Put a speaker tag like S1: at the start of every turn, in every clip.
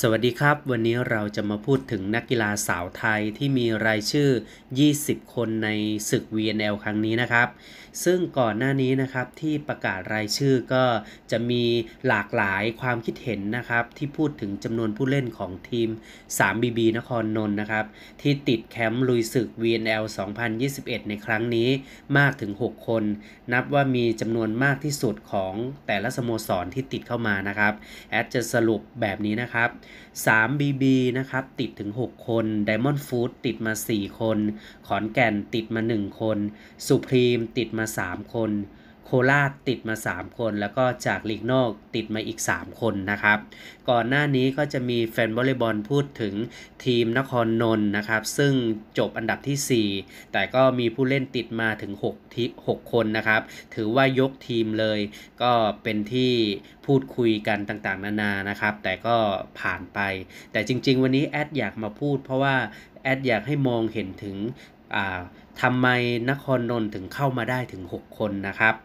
S1: สวัสดีครับ วันนี้เราจะมาพูดถึงนักกีฬาสาวไทยที่มีรายชื่อ 20 คนในศึก VNL ครั้งนี้นะครับ ซึ่งก่อนหน้านี้นะครับที่ประกาศรายชื่อก็จะมีหลากหลายความคิดเห็นนะครับ ที่พูดถึงจำนวนผู้เล่นของทีม 3BB นครนนท์นะครับ ที่ติดแคมป์ลุยศึก VNL 2021 ในครั้งนี้มากถึง 6 คน นับว่ามีจำนวนมากที่สุดของแต่ละสโมสรที่ติดเข้ามานะครับแอดจะสรุปแบบนี้นะครับ3 BB นะครับติดถึง 6 คน Diamond Food ติดมา 4 คน ขอนแก่นติดมา 1 คน สุพรีมติดมา 3 คนคราชติดมา 3 คนแล้วก็จากลีกนอกติดมาอีก 3 คนนะครับ ก่อนหน้านี้ก็จะมีแฟนวอลเลย์บอลพูดถึงทีมนครนนท์นะครับ ซึ่งจบอันดับที่ 4 แต่ก็มีผู้เล่นติดมาถึง6ที่6คนนะครับ ถือว่ายกทีมเลยก็เป็นที่พูดคุยกันต่าง ๆ นานานะครับ แต่ก็ผ่านไป แต่จริง ๆ วันนี้แอดอยากมาพูด เพราะว่าแอดอยากให้มองเห็นถึงทำไมนครนนท์ถึงเข้ามาได้ถึง 6 คนนะครับ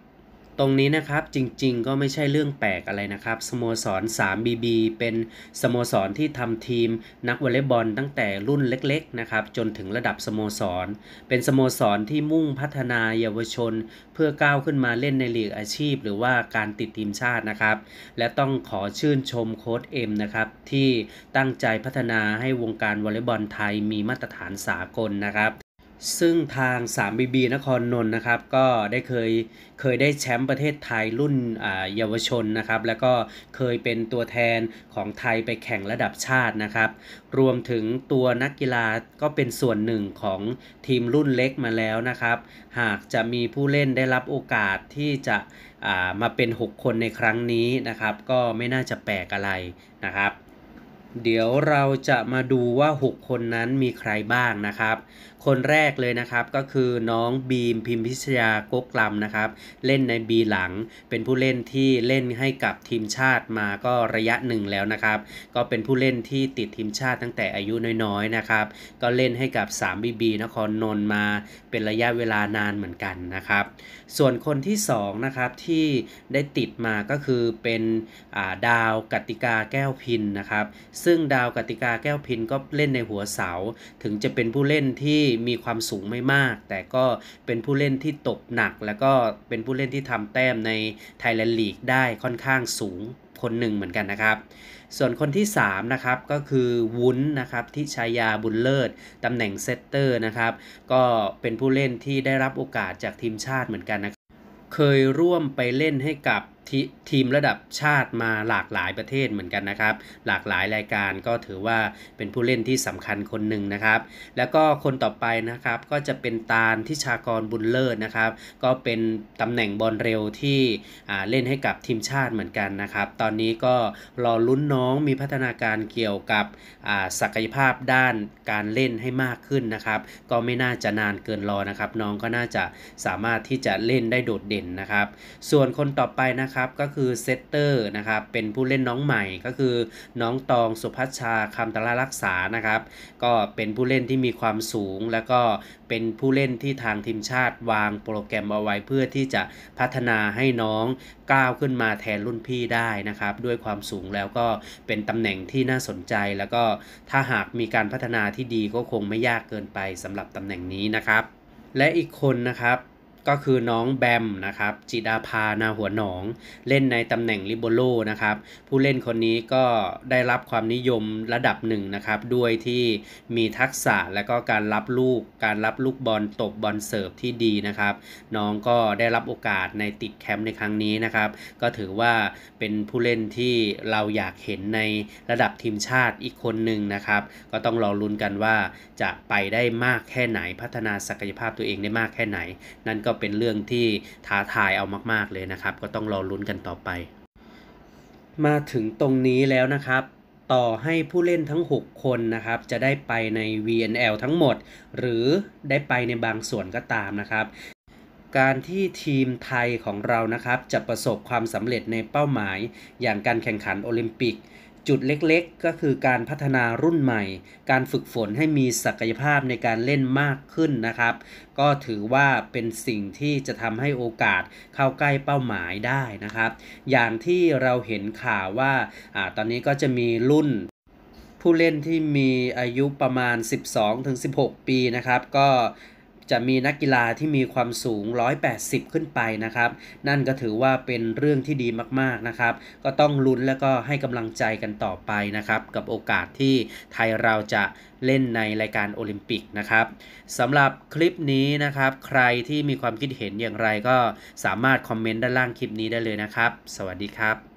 S1: ตรงนี้นะครับจริงๆก็ไม่ใช่เรื่องแปลกอะไรนะครับ สโมสร 3BB เป็นสโมสรที่ทำทีมนักวอลเลย์บอลตั้งแต่รุ่นเล็กๆนะครับจนถึงระดับสโมสร เป็นสโมสรที่มุ่งพัฒนาเยาวชนเพื่อก้าวขึ้นมาเล่นในลีกอาชีพหรือว่าการติดทีมชาตินะครับ และต้องขอชื่นชมโค้ดเอ็มนะครับ ที่ตั้งใจพัฒนาให้วงการวอลเลย์บอลไทยมีมาตรฐานสากลนะครับซึ่งทาง 3BB นครนนท์นะครับ ก็ได้เคยเคยได้แชมป์ประเทศไทยรุ่นเยาวชนนะครับ แล้วก็เคยเป็นตัวแทนของไทยไปแข่งระดับชาตินะครับ รวมถึงตัวนักกีฬาก็เป็นส่วนหนึ่งของทีมรุ่นเล็กมาแล้วนะครับ หากจะมีผู้เล่นได้รับโอกาสที่จะมาเป็น 6 คนในครั้งนี้นะครับก็ไม่น่าจะแปลกอะไรนะครับเดี๋ยวเราจะมาดูว่า 6 คนนั้นมีใครบ้างนะครับ คนแรกเลยนะครับก็คือน้องบีมพิมพิชยากกลำนะครับเล่นในบีหลังเป็นผู้เล่นที่เล่นให้กับทีมชาติมาก็ระยะหนึ่งแล้วนะครับ ก็เป็นผู้เล่นที่ติดทีมชาติตั้งแต่อายุน้อยๆนะครับก็เล่นให้กับ3 b ีนครนนท์มาเป็นระยะเวลานานเหมือนกันนะครับ ส่วนคนที่2นะครับ ที่ได้ติดมาก็คือเป็นดาวกติกาแก้วพินนะครับซึ่งดาวกติกาแก้วพินก็เล่นในหัวเสาถึงจะเป็นผู้เล่นที่มีความสูงไม่มาก แต่ก็เป็นผู้เล่นที่ตบหนัก แล้วก็เป็นผู้เล่นที่ทำแต้มในไทยแลนด์ลีกได้ค่อนข้างสูงคนหนึ่งเหมือนกันนะครับส่วนคนที่3นะครับก็คือวุ้นนะครับทิชายาบุญเลิศตำแหน่งเซตเตอร์นะครับก็เป็นผู้เล่นที่ได้รับโอกาสจากทีมชาติเหมือนกันนะเคยร่วมไปเล่นให้กับททีมระดับชาติมาหลากหลายประเทศเหมือนกันนะครับ หลากหลายรายการก็ถือว่าเป็นผู้เล่นที่สำคัญคนหนึ่งนะครับ แล้วก็คนต่อไปนะครับก็จะเป็นตาลทิชากรบุญเลิศนะครับ ก็เป็นตำแหน่งบอลเร็วที่เล่นให้กับทีมชาติเหมือนกันนะครับ ตอนนี้ก็รอลุ้นน้องมีพัฒนาการเกี่ยวกับศักยภาพด้านการเล่นให้มากขึ้นนะครับ ก็ไม่น่าจะนานเกินรอนะครับน้องก็น่าจะสามารถที่จะเล่นได้โดดเด่นนะครับ ส่วนคนต่อไปนะครับครับก็คือเซตเตอร์นะครับ เป็นผู้เล่นน้องใหม่ก็คือ น้องตองสุพัชชาคำตละรักษานะครับ ก็เป็นผู้เล่นที่มีความสูง แล้วก็เป็นผู้เล่นที่ทางทีมชาติวางโปรแกรมเอาไว้ เพื่อที่จะพัฒนาให้น้องก้าว ขึ้นมาแทนรุ่นพี่ได้นะครับ ด้วยความสูงแล้วก็เป็นตำแหน่งที่น่าสนใจ แล้วก็ถ้าหากมีการพัฒนาที่ดีก็คงไม่ยากเกินไปสำหรับตำแหน่งนี้นะครับ และอีกคนนะครับก็คือน้องแบมนะครับจิดาพานาหัวหนองเล่นในตำแหน่งลิโบโลนะครับผู้เล่นคนนี้ก็ได้รับความนิยมระดับหนึ่งนะครับด้วยที่มีทักษะและก็การรับลูก การรับลูกบอลตบบอลเสิร์ฟที่ดีนะครับ น้องก็ได้รับโอกาสในติดแคมป์ในครั้งนี้นะครับ ก็ถือว่าเป็นผู้เล่นที่เราอยากเห็นในระดับทีมชาติอีกคนหนึ่งนะครับ ก็ต้องรอลุ้นกันว่าจะไปได้มากแค่ไหนพัฒนาศักยภาพตัวเองได้มากแค่ไหน นั่นก็เป็นเรื่องที่ท้าทายเอามากๆเลยนะครับ ก็ต้องรอลุ้นกันต่อไป มาถึงตรงนี้แล้วนะครับ ต่อให้ผู้เล่นทั้ง 6 คนนะครับ จะได้ไปใน VNL ทั้งหมด หรือได้ไปในบางส่วนก็ตามนะครับ การที่ทีมไทยของเรานะครับ จะประสบความสำเร็จในเป้าหมายอย่างการแข่งขันโอลิมปิกจุดเล็กๆ ก็คือการพัฒนารุ่นใหม่ การฝึกฝนให้มีศักยภาพในการเล่นมากขึ้นนะครับ ก็ถือว่าเป็นสิ่งที่จะทำให้โอกาสเข้าใกล้เป้าหมายได้นะครับ อย่างที่เราเห็นข่าวว่าอตอนนี้ก็จะมีรุ่น ผู้เล่นที่มีอายุประมาณ 12-16 ปีนะครับ ก็จะมีนักกีฬาที่มีความสูง 180 ขึ้นไปนะครับ นั่นก็ถือว่าเป็นเรื่องที่ดีมากๆนะครับ ก็ต้องลุ้นแล้วก็ให้กำลังใจกันต่อไปนะครับ กับโอกาสที่ไทยเราจะเล่นในรายการโอลิมปิกนะครับสำหรับคลิปนี้นะครับ ใครที่มีความคิดเห็นอย่างไรก็สามารถคอมเมนต์ด้านล่างคลิปนี้ได้เลยนะครับ สวัสดีครับ